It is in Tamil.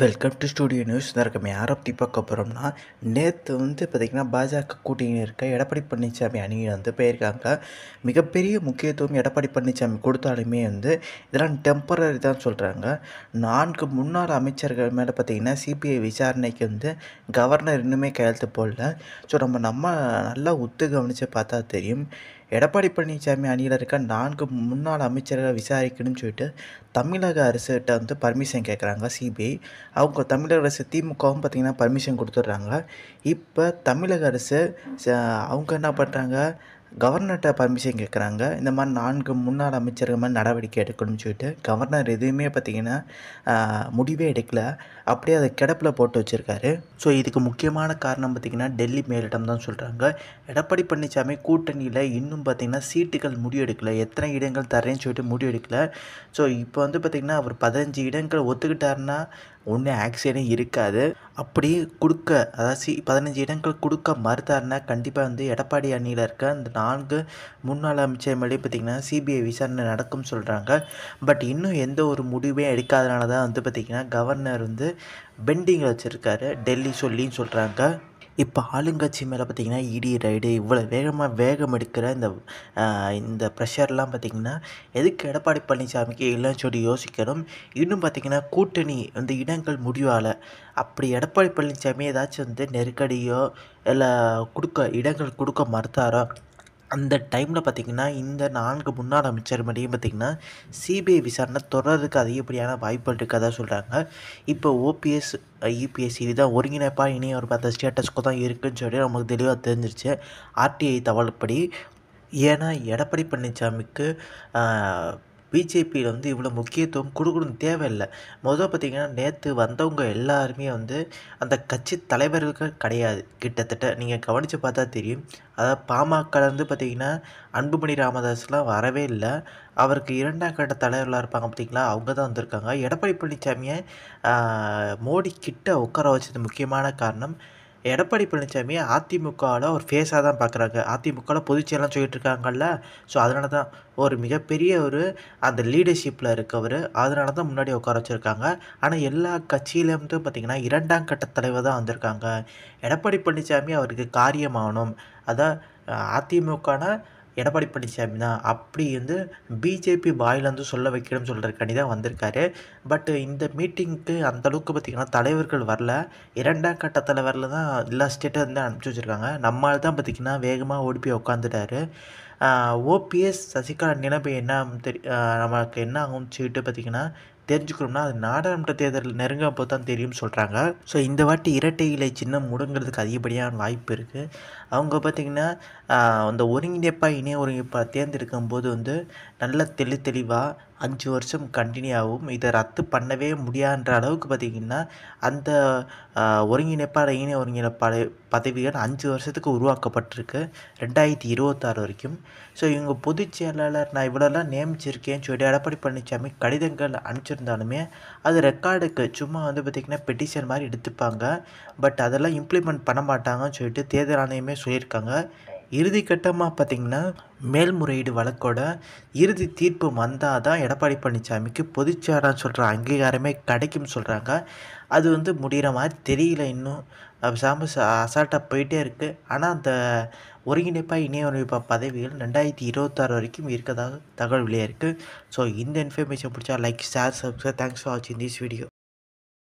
வெல்கம் டு ஸ்டூடியோ நியூஸ் தான் இருக்கமே யாரை பற்றி பார்க்க போகிறோம்னா நேற்று வந்து பார்த்திங்கன்னா பாஜக கூட்டணி இருக்க எடப்பாடி பழனிசாமி அணியில் வந்து போயிருக்காங்க மிகப்பெரிய முக்கியத்துவம் எடப்பாடி பழனிசாமி கொடுத்தாலுமே வந்து இதெல்லாம் டெம்பரரி தான் சொல்கிறாங்க நான்கு முன்னாள் அமைச்சர்கள் மேலே பார்த்திங்கன்னா சிபிஐ விசாரணைக்கு வந்து கவர்னர் இன்னுமே கையெழுத்து போடல ஸோ நம்ம நம்ம நல்லா ஒத்து கவனித்து பார்த்தா தெரியும் எடப்பாடி பழனிசாமி அணியில் இருக்க நான்கு முன்னாள் அமைச்சர்கள் விசாரிக்கணும்னு சொல்லிட்டு தமிழக அரசுகிட்ட வந்து பர்மிஷன் கேட்குறாங்க சிபிஐ அவங்க தமிழக அரசு திமுகவும் பார்த்திங்கன்னா பர்மிஷன் கொடுத்துட்றாங்க இப்போ தமிழக அரசு அவங்க என்ன பண்ணுறாங்க கவர்னர்கிட்ட பர்மிஷன் கேட்குறாங்க இந்த மாதிரி நான்கு முன்னாள் அமைச்சர்கள் மாதிரி நடவடிக்கை எடுக்கணும்னு சொல்லிட்டு கவர்னர் எதுவுமே பார்த்திங்கன்னா முடிவே எடுக்கல அப்படியே அதை கிடப்பில் போட்டு வச்சுருக்காரு ஸோ இதுக்கு முக்கியமான காரணம் பார்த்திங்கன்னா டெல்லி மேலிடம் தான் சொல்கிறாங்க எடப்பாடி பழனிசாமி கூட்டணியில் இன்னும் பார்த்திங்கன்னா சீட்டுகள் முடிவெடுக்கலை எத்தனை இடங்கள் தரேன்னு சொல்லிட்டு முடிவெடுக்கலை ஸோ இப்போ வந்து பார்த்திங்கன்னா அவர் பதினஞ்சு இடங்கள் ஒத்துக்கிட்டாருன்னா ஒன்றும் ஆக்சிடென்ட் இருக்காது அப்படி கொடுக்க அதாவது பதினஞ்சு இடங்கள் கொடுக்க மறுத்தாருன்னா கண்டிப்பாக வந்து எடப்பாடி அணியில் இருக்க அந்த நான்கு முன்னாள் அமைச்சர் எம்எல்ஏ பார்த்திங்கன்னா சிபிஐ விசாரணை நடக்கும் சொல்கிறாங்க பட் இன்னும் எந்த ஒரு முடிவே எடுக்காதனால தான் வந்து பார்த்திங்கன்னா கவர்னர் வந்து பெண்டிங்கில் வச்சுருக்காரு டெல்லி சொல்லின்னு சொல்கிறாங்க இப்போ ஆளுங்கட்சி மேலே பார்த்திங்கன்னா இடி ரைடு இவ்வளோ வேகமாக வேகம் எடுக்கிற இந்த இந்த ப்ரெஷர்லாம் பார்த்திங்கன்னா எதுக்கு எடப்பாடி பழனிசாமிக்கு இல்லைன்னு சொல்லி யோசிக்கணும் இன்னும் பார்த்திங்கன்னா கூட்டணி இந்த இடங்கள் முடிவால் அப்படி எடப்பாடி பழனிசாமி ஏதாச்சும் வந்து நெருக்கடியோ இல்லை கொடுக்க இடங்கள் கொடுக்க மறுத்தாரோ அந்த டைமில் பார்த்திங்கன்னா இந்த நான்கு முன்னாள் அமைச்சர் மட்டும் பார்த்திங்கன்னா சிபிஐ விசாரணை தொடர்றதுக்கு அதிகப்படியான வாய்ப்புகள் இருக்கதா சொல்கிறாங்க இப்போ ஓபிஎஸ் யூபிஎஸ்சி இதுதான் ஒருங்கிணைப்பாக இனி ஒரு பார்த்த ஸ்டேட்டஸ்க்கு தான் இருக்குதுன்னு சொல்லி நமக்கு தெளிவாக தெரிஞ்சிருச்சு ஆர்டிஐ தகவல்படி ஏன்னா எடப்பாடி பழனிசாமிக்கு பிஜேபியில் வந்து இவ்வளோ முக்கியத்துவம் கொடுக்கணும்னு தேவையில்லை மொதல் பார்த்திங்கன்னா நேற்று வந்தவங்க எல்லாருமே வந்து அந்த கட்சி தலைவர்கள் கிடையாது கிட்டத்தட்ட நீங்கள் கவனித்து பார்த்தா தெரியும் அதாவது பாமகலேருந்து பார்த்திங்கன்னா அன்புமணி ராமதாஸ்லாம் வரவே இல்லை அவருக்கு இரண்டாம் கட்ட தலைவர்களாக இருப்பாங்க பார்த்திங்களா அவங்க தான் வந்திருக்காங்க எடப்பாடி பழனிசாமியை மோடி கிட்ட உட்கார வச்சது முக்கியமான காரணம் எடப்பாடி பழனிசாமி அதிமுகவில் ஒரு ஃபேஸாக தான் பார்க்குறாங்க அதிமுகவில் பொதுச்செயலாம் சொல்லிட்டு இருக்காங்கல்ல ஸோ அதனால தான் ஒரு மிகப்பெரிய ஒரு அந்த லீடர்ஷிப்பில் இருக்கவர் அதனால தான் முன்னாடி உட்கார வச்சுருக்காங்க ஆனால் எல்லா கட்சியிலேருந்து பார்த்திங்கன்னா இரண்டாம் கட்ட தலைவர் தான் வந்திருக்காங்க எடப்பாடி பழனிசாமி அவருக்கு காரியமாகணும் அதான் அதிமுகனா எடப்பாடி பழனிசாமி தான் அப்படி வந்து பிஜேபி வாயிலேருந்து சொல்ல வைக்கணும்னு சொல்கிறக்காண்டி தான் வந்திருக்காரு பட்டு இந்த மீட்டிங்க்கு அந்தளவுக்கு பார்த்திங்கன்னா தலைவர்கள் வரல இரண்டாம் கட்ட தலைவரில் தான் எல்லா ஸ்டேட்டை வந்து அனுப்பிச்சி வச்சுருக்காங்க நம்மால் தான் பார்த்திங்கன்னா வேகமாக ஓடிப்பி உட்காந்துட்டாரு ஓபிஎஸ் சசிகலா நினைப்பு என்ன தெரி நமக்கு என்ன ஆகும்னு சொல்லிட்டு பார்த்திங்கன்னா தெரிஞ்சுக்கணும்னா அது நாடாளுமன்ற தேர்தல் நெருங்க போது தான் தெரியும்னு சொல்கிறாங்க ஸோ இந்த வாட்டி இரட்டை இலை சின்னம் முடங்கிறதுக்கு அதிகப்படியான வாய்ப்பு இருக்குது அவங்க பார்த்திங்கன்னா அந்த ஒருங்கிணைப்பாக இணைய ஒருங்கிணைப்பாக தேர்ந்தெடுக்கும் போது வந்து நல்ல தெளி தெளிவாக அஞ்சு வருஷம் கண்டினியூ ஆகும் இதை ரத்து பண்ணவே முடியான்ற அளவுக்கு பார்த்திங்கன்னா அந்த ஒருங்கிணைப்பாளர் இணைய ஒருங்கிணைப்பாளர் பதவிகள் அஞ்சு வருஷத்துக்கு உருவாக்கப்பட்டிருக்கு ரெண்டாயிரத்தி இருபத்தாறு வரைக்கும் ஸோ இவங்க பொதுச் செயலாளர் நான் இவ்வளோலாம் நியமிச்சிருக்கேன் சொல்லி எடப்பாடி பழனிசாமி கடிதங்கள் அனுப்பிச்சு வச்சுருந்தாலுமே அது ரெக்கார்டுக்கு சும்மா வந்து பார்த்திங்கன்னா பெட்டிஷன் மாதிரி எடுத்துப்பாங்க பட் அதெல்லாம் இம்ப்ளிமெண்ட் பண்ண மாட்டாங்கன்னு சொல்லிட்டு தேர்தல் ஆணையமே சொல்லியிருக்காங்க இறுதிக்கட்டமாக பார்த்திங்கன்னா மேல்முறையீடு வழக்கோட இறுதி தீர்ப்பு வந்தால் தான் எடப்பாடி பழனிசாமிக்கு பொதுச்சேரான்னு சொல்கிற அங்கீகாரமே கிடைக்கும்னு சொல்கிறாங்க அது வந்து முடிகிற மாதிரி தெரியல இன்னும் சாம்பஸ் அசால்ட்டாக போயிட்டே இருக்குது ஆனால் அந்த ஒருங்கிணைப்பாக இணைய ஒருங்கிணைப்பாக பதவிகள் ரெண்டாயிரத்தி இருபத்தாறு வரைக்கும் இருக்கதாக தகவல் வெளியே இருக்குது ஸோ இந்த இன்ஃபர்மேஷன் பிடிச்சா like share subscribe thanks for வாட்சிங் திஸ் வீடியோ